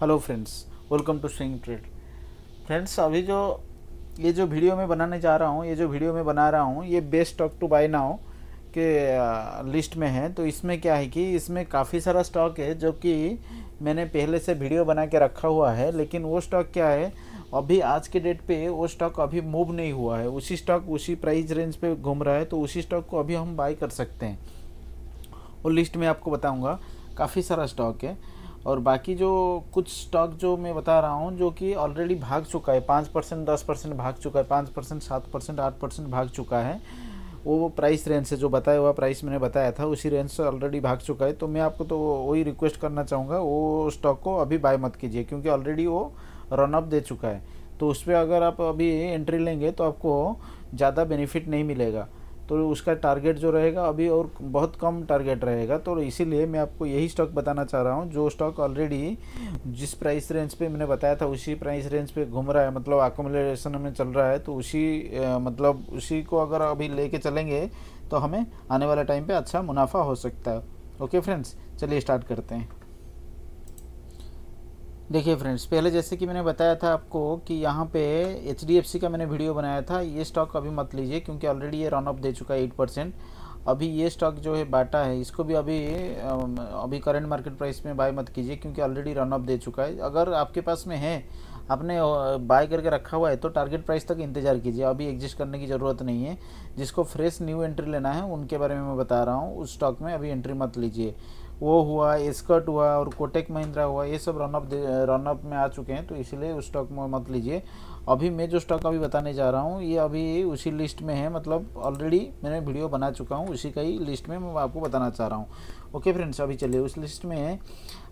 hello friends welcome to swing trade friends अभी जो ये जो वीडियो में बनाने जा रहा हूँ ये जो वीडियो में बना रहा हूँ ये best stock to buy now के लिस्ट में है तो इसमें क्या है कि इसमें काफ़ी सारा स्टॉक है जो कि मैंने पहले से वीडियो बना के रखा हुआ है लेकिन वो स्टॉक क्या है अभी आज के डेट पे वो स्टॉक अभी मूव नहीं हुआ है उसी स्टॉक उसी प्राइस रेंज पे घूम रहा है तो उसी स्टॉक को अभी हम बाय कर सकते हैं वो लिस्ट में आपको बताऊँगा काफ़ी सारा स्टॉक है और बाकी जो कुछ स्टॉक जो मैं बता रहा हूँ जो कि ऑलरेडी भाग चुका है पाँच परसेंट दस परसेंट भाग चुका है पाँच परसेंट सात परसेंट आठ परसेंट भाग चुका है वो प्राइस रेंज से जो बताया हुआ प्राइस मैंने बताया था उसी रेंज से ऑलरेडी भाग चुका है तो मैं आपको तो वही रिक्वेस्ट करना चाहूँगा वो स्टॉक को अभी बाय मत कीजिए क्योंकि ऑलरेडी वो रनअप दे चुका है तो उस पर अगर आप अभी एंट्री लेंगे तो आपको ज़्यादा बेनिफिट नहीं मिलेगा तो उसका टारगेट जो रहेगा अभी और बहुत कम टारगेट रहेगा तो इसीलिए मैं आपको यही स्टॉक बताना चाह रहा हूँ जो स्टॉक ऑलरेडी जिस प्राइस रेंज पे मैंने बताया था उसी प्राइस रेंज पे घूम रहा है मतलब एकोमोडेशन में चल रहा है तो उसी मतलब उसी को अगर अभी लेके चलेंगे तो हमें आने वाले टाइम पर अच्छा मुनाफा हो सकता है ओके फ्रेंड्स चलिए स्टार्ट करते हैं देखिए फ्रेंड्स पहले जैसे कि मैंने बताया था आपको कि यहाँ पे एच का मैंने वीडियो बनाया था ये स्टॉक अभी मत लीजिए क्योंकि ऑलरेडी ये रन ऑफ दे चुका है एट परसेंट अभी ये स्टॉक जो है बाटा है इसको भी अभी अभी करंट मार्केट प्राइस में बाय मत कीजिए क्योंकि ऑलरेडी रन ऑफ दे चुका है अगर आपके पास में है आपने बाय करके रखा हुआ है तो टारगेट प्राइस तक इंतजार कीजिए अभी एग्जिस्ट करने की ज़रूरत नहीं है जिसको फ्रेश न्यू एंट्री लेना है उनके बारे में मैं बता रहा हूँ उस स्टॉक में अभी एंट्री मत लीजिए वो हुआ एस्कर्ट हुआ और कोटेक महिंद्रा हुआ ये सब रनअप रनअप में आ चुके हैं तो इसलिए उस स्टॉक में मत लीजिए अभी मैं जो स्टॉक अभी बताने जा रहा हूँ ये अभी उसी लिस्ट में है मतलब ऑलरेडी मैंने वीडियो बना चुका हूँ उसी का ही लिस्ट में मैं आपको बताना चाह रहा हूँ ओके फ्रेंड्स अभी चलिए उस लिस्ट में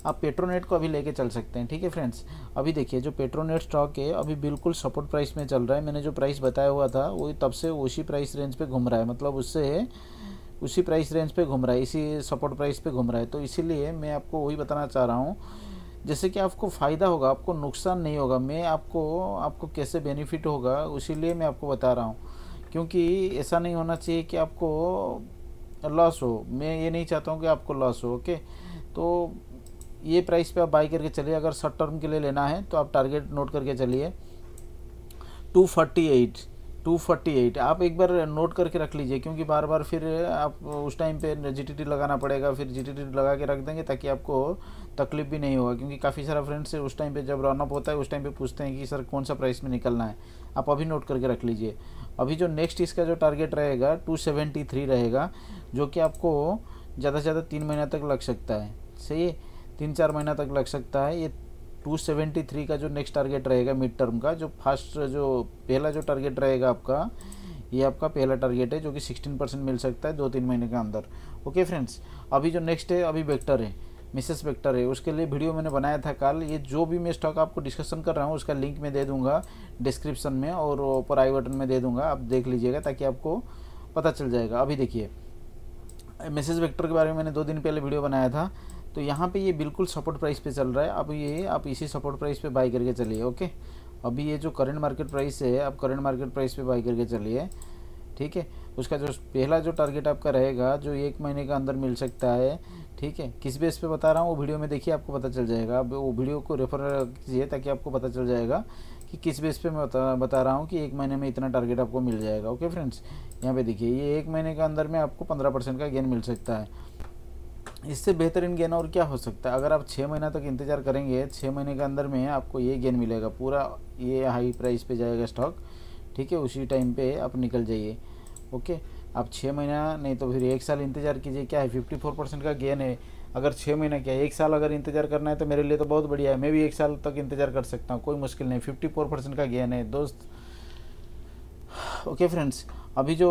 आप पेट्रोनेट को अभी लेके चल सकते हैं ठीक है फ्रेंड्स अभी देखिए जो पेट्रोनेट स्टॉक है अभी बिल्कुल सपोर्ट प्राइस में चल रहा है मैंने जो प्राइस बताया हुआ था वो तब से उसी प्राइस रेंज पर घूम रहा है मतलब उससे उसी प्राइस रेंज पे घूम रहा है इसी सपोर्ट प्राइस पे घूम रहा है तो इसीलिए मैं आपको वही बताना चाह रहा हूँ जैसे कि आपको फ़ायदा होगा आपको नुकसान नहीं होगा मैं आपको आपको कैसे बेनिफिट होगा उसीलिए मैं आपको बता रहा हूँ क्योंकि ऐसा नहीं होना चाहिए कि आपको लॉस हो मैं ये नहीं चाहता हूँ कि आपको लॉस हो ओके तो ये प्राइस पे आप बाई करके चलिए अगर शॉर्ट टर्म के लिए लेना है तो आप टारगेट नोट करके चलिए टू फोर्टी एट 248 आप एक बार नोट करके रख लीजिए क्योंकि बार बार फिर आप उस टाइम पे जीटीटी लगाना पड़ेगा फिर जीटीटी लगा के रख देंगे ताकि आपको तकलीफ भी नहीं होगा क्योंकि काफ़ी सारा फ्रेंड्स उस टाइम पे जब रनअप होता है उस टाइम पे पूछते हैं कि सर कौन सा प्राइस में निकलना है आप अभी नोट करके रख लीजिए अभी जो नेक्स्ट इसका जो टारगेट रहेगा टू रहेगा जो कि आपको ज़्यादा से ज़्यादा तीन महीना तक लग सकता है सही है तीन चार महीना तक लग सकता है ये 273 का जो नेक्स्ट टारगेट रहेगा मिड टर्म का जो फर्स्ट जो पहला जो टारगेट रहेगा आपका ये आपका पहला टारगेट है जो कि 16 परसेंट मिल सकता है दो तीन महीने के अंदर ओके फ्रेंड्स अभी जो नेक्स्ट है अभी वेक्टर है मिसेस वेक्टर है उसके लिए वीडियो मैंने बनाया था कल ये जो भी मैं स्टॉक आपको डिस्कशन कर रहा हूँ उसका लिंक मैं दे दूँगा डिस्क्रिप्शन में और ऊपर आई बटन में दे दूँगा आप देख लीजिएगा ताकि आपको पता चल जाएगा अभी देखिए मिसेज वेक्टर के बारे में मैंने दो दिन पहले वीडियो बनाया था तो यहाँ पे ये बिल्कुल सपोर्ट प्राइस पे चल रहा है अब ये आप इसी सपोर्ट प्राइस पे बाई करके चलिए ओके अभी ये जो करंट मार्केट प्राइस है आप करंट मार्केट प्राइस पे बाई करके चलिए ठीक है उसका जो पहला जो टारगेट आपका रहेगा जो एक महीने के अंदर मिल सकता है ठीक है किस बेस पे बता रहा हूँ वो वीडियो में देखिए आपको पता चल जाएगा अब वो वीडियो को रेफर कीजिए ताकि आपको पता चल जाएगा कि किस बेस पे मैं बता बता रहा हूँ कि एक महीने में इतना टारगेट आपको मिल जाएगा ओके फ्रेंड्स यहाँ पे देखिए ये एक महीने के अंदर में आपको पंद्रह परसेंट का गेन मिल सकता है इससे बेहतरीन गेन और क्या हो सकता है अगर आप छः महीना तक इंतज़ार करेंगे छः महीने के अंदर में आपको ये गेन मिलेगा पूरा ये हाई प्राइस पे जाएगा स्टॉक ठीक है उसी टाइम पे आप निकल जाइए ओके आप छः महीना नहीं तो फिर एक साल इंतज़ार कीजिए क्या है फिफ्टी फोर परसेंट का गेन है अगर छः महीना क्या एक साल अगर इंतजार करना है तो मेरे लिए तो बहुत बढ़िया है मैं भी एक साल तक इंतजार कर सकता हूँ कोई मुश्किल नहीं फिफ्टी फोर परसेंट का गेन है दोस्त ओके फ्रेंड्स अभी जो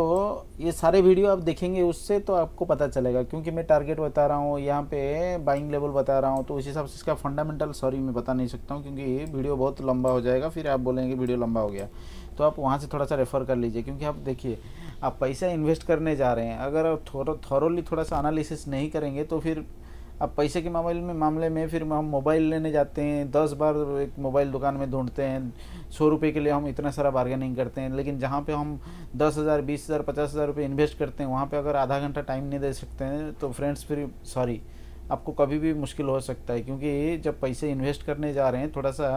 ये सारे वीडियो आप देखेंगे उससे तो आपको पता चलेगा क्योंकि मैं टारगेट बता रहा हूँ यहाँ पे बाइंग लेवल बता रहा हूँ तो उस हिसाब से इसका फंडामेंटल सॉरी मैं बता नहीं सकता हूँ क्योंकि ये वीडियो बहुत लंबा हो जाएगा फिर आप बोलेंगे वीडियो लंबा हो गया तो आप वहाँ से थोड़ा सा रेफ़र कर लीजिए क्योंकि आप देखिए आप पैसा इन्वेस्ट करने जा रहे हैं अगर आप थोड़ा थोरोली थोड़ा सा अनालिसिस नहीं करेंगे तो फिर अब पैसे के मामले में मामले में फिर हम मोबाइल लेने जाते हैं दस बार एक मोबाइल दुकान में ढूंढते हैं सौ रुपये के लिए हम इतना सारा बार्गेनिंग करते हैं लेकिन जहाँ पे हम दस हज़ार बीस हज़ार पचास हज़ार रुपये इन्वेस्ट करते हैं वहाँ पे अगर आधा घंटा टाइम नहीं दे सकते हैं तो फ्रेंड्स फिर सॉरी आपको कभी भी मुश्किल हो सकता है क्योंकि जब पैसे इन्वेस्ट करने जा रहे हैं थोड़ा सा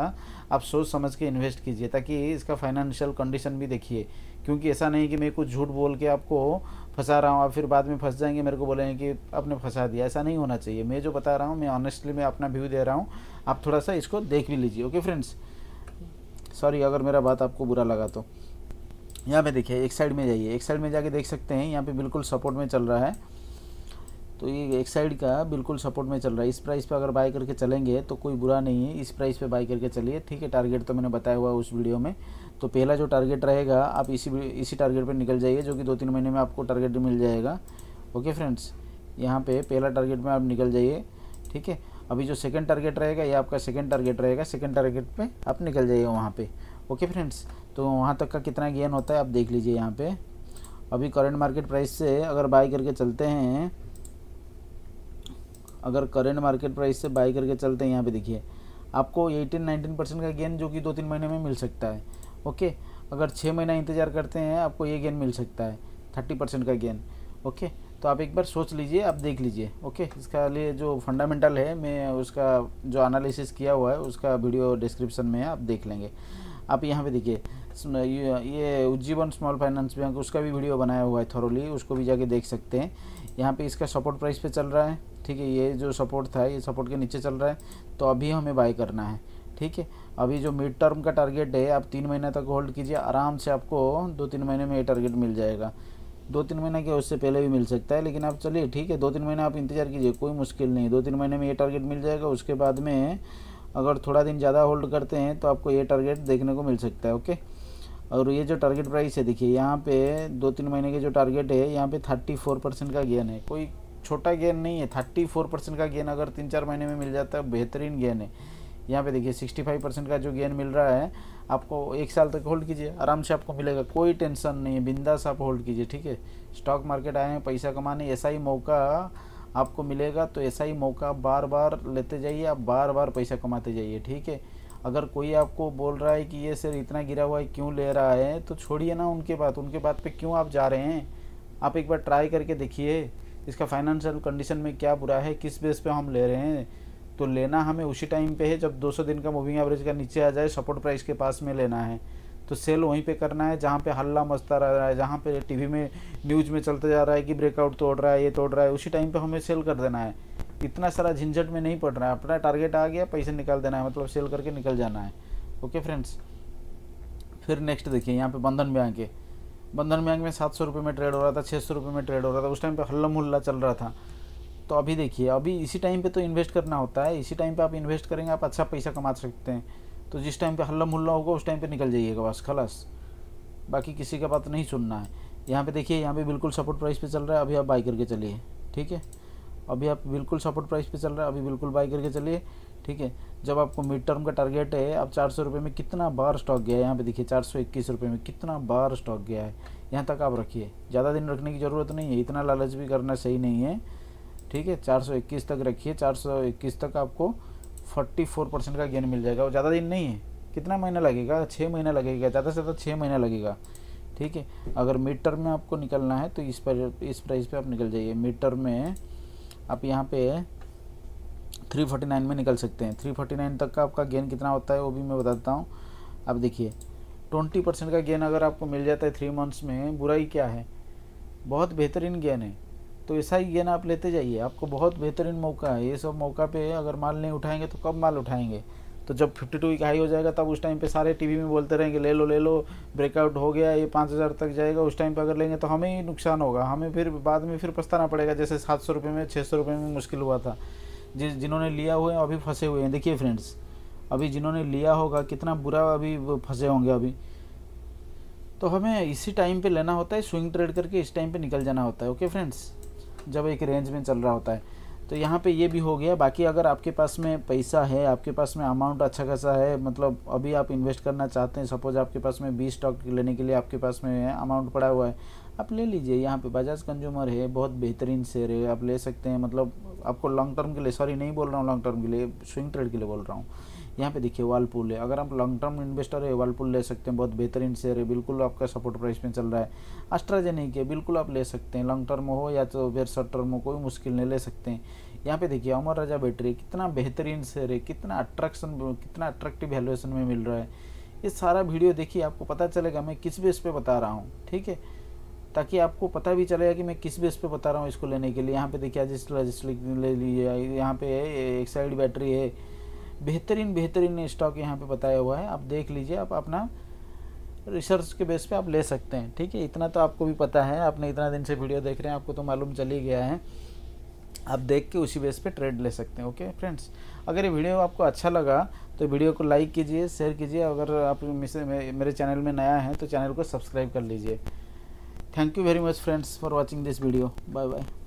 आप सोच समझ के इन्वेस्ट कीजिए ताकि इसका फाइनेंशियल कंडीशन भी देखिए क्योंकि ऐसा नहीं कि मैं कुछ झूठ बोल के आपको फंसा रहा हूँ आप फिर बाद में फंस जाएंगे मेरे को बोलेंगे कि आपने फंसा दिया ऐसा नहीं होना चाहिए मैं जो बता रहा हूँ मैं ऑनेस्टली मैं अपना व्यू दे रहा हूँ आप थोड़ा सा इसको देख भी लीजिए ओके फ्रेंड्स सॉरी अगर मेरा बात आपको बुरा लगा तो यहाँ पे देखिए एक साइड में जाइए एक साइड में जाके देख सकते हैं यहाँ पे बिल्कुल सपोर्ट में चल रहा है तो ये एक साइड का बिल्कुल सपोर्ट में चल रहा है इस प्राइस पे अगर बाय करके चलेंगे तो कोई बुरा नहीं है इस प्राइस पे बाय करके चलिए ठीक है टारगेट तो मैंने बताया हुआ उस वीडियो में तो पहला जो टारगेट रहेगा आप इसी इसी टारगेट पर निकल जाइए जो कि दो तीन महीने में आपको टारगेट मिल जाएगा ओके फ्रेंड्स यहाँ पर पहला टारगेट में आप निकल जाइए ठीक है अभी जो सेकेंड टारगेट रहेगा ये आपका सेकेंड टारगेट रहेगा सेकेंड टारगेट पर आप निकल जाइए वहाँ पर ओके फ्रेंड्स तो वहाँ तक का कितना गेन होता है आप देख लीजिए यहाँ पर अभी करंट मार्केट प्राइस से अगर बाय करके चलते हैं अगर करेंट मार्केट प्राइस से बाई करके चलते हैं यहाँ पे देखिए आपको 18-19 परसेंट का गेन जो कि दो तीन महीने में मिल सकता है ओके अगर छः महीना इंतज़ार करते हैं आपको ये गेन मिल सकता है थर्टी परसेंट का गेन ओके तो आप एक बार सोच लीजिए आप देख लीजिए ओके इसका लिए जो फंडामेंटल है मैं उसका जो एनालिसिस किया हुआ है उसका वीडियो डिस्क्रिप्शन में है आप देख लेंगे आप यहाँ पे देखिए ये उज्जीवन स्मॉल फाइनेंस बैंक उसका भी वीडियो बनाया हुआ है थोरोली उसको भी जाके देख सकते हैं यहाँ पे इसका सपोर्ट प्राइस पे चल रहा है ठीक है ये जो सपोर्ट था ये सपोर्ट के नीचे चल रहा है तो अभी हमें बाय करना है ठीक है अभी जो मिड टर्म का टारगेट है आप तीन महीने तक होल्ड कीजिए आराम से आपको दो तीन महीने में ये टारगेट मिल जाएगा दो तीन महीने के उससे पहले भी मिल सकता है लेकिन आप चलिए ठीक है दो तीन महीने आप इंतज़ार कीजिए कोई मुश्किल नहीं दो तीन महीने में ये टारगेट मिल जाएगा उसके बाद में अगर थोड़ा दिन ज़्यादा होल्ड करते हैं तो आपको ये टारगेट देखने को मिल सकता है ओके और ये जो टारगेट प्राइस है देखिए यहाँ पे दो तीन महीने के जो टारगेट है यहाँ पे थर्टी फोर परसेंट का गेन है कोई छोटा गेन नहीं है थर्टी फोर परसेंट का गेन अगर तीन चार महीने में मिल जाता है बेहतरीन गेन है यहाँ पे देखिए सिक्सटी फाइव परसेंट का जो गेन मिल रहा है आपको एक साल तक होल्ड कीजिए आराम से आपको मिलेगा कोई टेंशन नहीं है बिंदास आप होल्ड कीजिए ठीक है स्टॉक मार्केट आए हैं पैसा कमाने ऐसा ही मौका आपको मिलेगा तो ऐसा ही मौका बार बार लेते जाइए आप बार बार पैसा कमाते जाइए ठीक है अगर कोई आपको बोल रहा है कि ये सर इतना गिरा हुआ है क्यों ले रहा है तो छोड़िए ना उनके बात उनके बात पे क्यों आप जा रहे हैं आप एक बार ट्राई करके देखिए इसका फाइनेंशियल कंडीशन में क्या बुरा है किस बेस पे हम ले रहे हैं तो लेना हमें उसी टाइम पे है जब 200 दिन का मूविंग एवरेज का नीचे आ जाए सपोर्ट प्राइस के पास में लेना है तो सेल वहीं पे करना है जहाँ पे हल्ला मस्ता रह रहा है जहाँ पे टीवी में न्यूज़ में चलता जा रहा है कि ब्रेकआउट तोड़ रहा है ये तोड़ रहा है उसी टाइम पे हमें सेल कर देना है इतना सारा झंझट में नहीं पड़ रहा है अपना टारगेट आ गया पैसे निकाल देना है मतलब सेल करके निकल जाना है ओके फ्रेंड्स फिर नेक्स्ट देखिए यहाँ पे बंधन बैंक है बंधन बैंक में सात सौ रुपये में ट्रेड हो रहा था छः सौ रुपये में ट्रेड हो रहा था उस टाइम पर हल्ला मुल्ला चल रहा था तो अभी देखिए अभी इसी टाइम पर तो इन्वेस्ट करना होता है इसी टाइम पर आप इन्वेस्ट करेंगे आप अच्छा पैसा कमा सकते हैं तो जिस टाइम पर हल्ला मुल्ला होगा उस टाइम पर निकल जाइएगा बस खलस बाकी किसी का बात नहीं सुनना है यहाँ पे देखिए यहाँ पे बिल्कुल सपोर्ट प्राइस पे चल रहा है अभी आप बाई करके चलिए ठीक है अभी आप बिल्कुल सपोर्ट प्राइस पे चल रहा है अभी बिल्कुल बाई करके चलिए ठीक है जब आपको मिड टर्म का टारगेट है आप चार सौ में कितना बार स्टॉक गया है यहाँ पे देखिए चार सौ इक्कीस रुपये में कितना बार स्टॉक गया है यहाँ तक आप रखिए ज़्यादा दिन रखने की ज़रूरत नहीं है इतना लालच भी करना सही नहीं है ठीक है चार सौ इक्कीस तक रखिए चार सौ इक्कीस तक आपको फोर्टी फोर परसेंट का गेन मिल जाएगा और ज़्यादा दिन नहीं है कितना महीना लगेगा छः महीना लगेगा ज़्यादा से ज़्यादा छः महीना लगेगा ठीक है अगर मिड टर्म में आपको निकलना है तो इस पर इस प्राइस पे आप निकल जाइए मिड टर्म में आप यहाँ पे 349 में निकल सकते हैं 349 तक का आपका गेन कितना होता है वो भी मैं बताता हूँ आप देखिए 20 परसेंट का गेन अगर आपको मिल जाता है थ्री मंथ्स में बुराई क्या है बहुत बेहतरीन गेन है तो ऐसा ही गेन आप लेते जाइए आपको बहुत बेहतरीन मौका है ये सब मौका पे अगर माल नहीं उठाएंगे तो कब माल उठाएंगे तो जब फिफ्टी टू वीक हाई हो जाएगा तब उस टाइम पे सारे टीवी में बोलते रहेंगे ले लो ले लो ब्रेकआउट हो गया ये पाँच हज़ार तक जाएगा उस टाइम पे अगर लेंगे तो हमें ही नुकसान होगा हमें फिर बाद में फिर पछताना पड़ेगा जैसे सात सौ रुपये में छः सौ रुपये में मुश्किल हुआ था जिस जिन्होंने लिया हुए अभी फंसे हुए हैं देखिए फ्रेंड्स अभी जिन्होंने लिया होगा कितना बुरा अभी फंसे होंगे अभी तो हमें इसी टाइम पे लेना होता है स्विंग ट्रेड करके इस टाइम पे निकल जाना होता है ओके फ्रेंड्स जब एक रेंज में चल रहा होता है तो यहाँ पे ये भी हो गया बाकी अगर आपके पास में पैसा है आपके पास में अमाउंट अच्छा खासा है मतलब अभी आप इन्वेस्ट करना चाहते हैं सपोज आपके पास में बीस स्टॉक लेने के लिए आपके पास में अमाउंट पड़ा हुआ है आप ले लीजिए यहाँ पे बजाज कंज्यूमर है बहुत बेहतरीन शेयर है आप ले सकते हैं मतलब आपको लॉन्ग टर्म के लिए सॉरी नहीं बोल रहा हूँ लॉन्ग टर्म के लिए स्विंग ट्रेड के लिए बोल रहा हूँ यहाँ पे देखिए वालपुल है अगर आप लॉन्ग टर्म इन्वेस्टर है वालपुल ले सकते हैं बहुत बेहतरीन शेयर है बिल्कुल आपका सपोर्ट प्राइस में चल रहा है अस्ट्राजेनिक है बिल्कुल आप ले सकते हैं लॉन्ग टर्म हो या तो फिर शॉर्ट टर्म हो कोई मुश्किल नहीं ले सकते हैं यहाँ पे देखिए अमर राजा बैटरी कितना बेहतरीन शेयर है कितना अट्रैक्शन कितना अट्रैक्टिव वैल्यूएशन में मिल रहा है ये सारा वीडियो देखिए आपको पता चलेगा मैं किस बेस पे बता रहा हूँ ठीक है ताकि आपको पता भी चलेगा कि मैं किस बेस पे बता रहा हूँ इसको लेने के लिए यहाँ पे देखिए रजिस्टर रजिस्टर ले लीजिए यहाँ पे एक साइड बैटरी है बेहतरीन बेहतरीन स्टॉक यहाँ पे बताया हुआ है आप देख लीजिए आप अपना रिसर्च के बेस पे आप ले सकते हैं ठीक है इतना तो आपको भी पता है आपने इतना दिन से वीडियो देख रहे हैं आपको तो मालूम चल ही गया है आप देख के उसी बेस पे ट्रेड ले सकते हैं ओके फ्रेंड्स अगर ये वीडियो आपको अच्छा लगा तो वीडियो को लाइक कीजिए शेयर कीजिए अगर आप मेरे चैनल में नया है तो चैनल को सब्सक्राइब कर लीजिए thank you very much friends for watching this video bye bye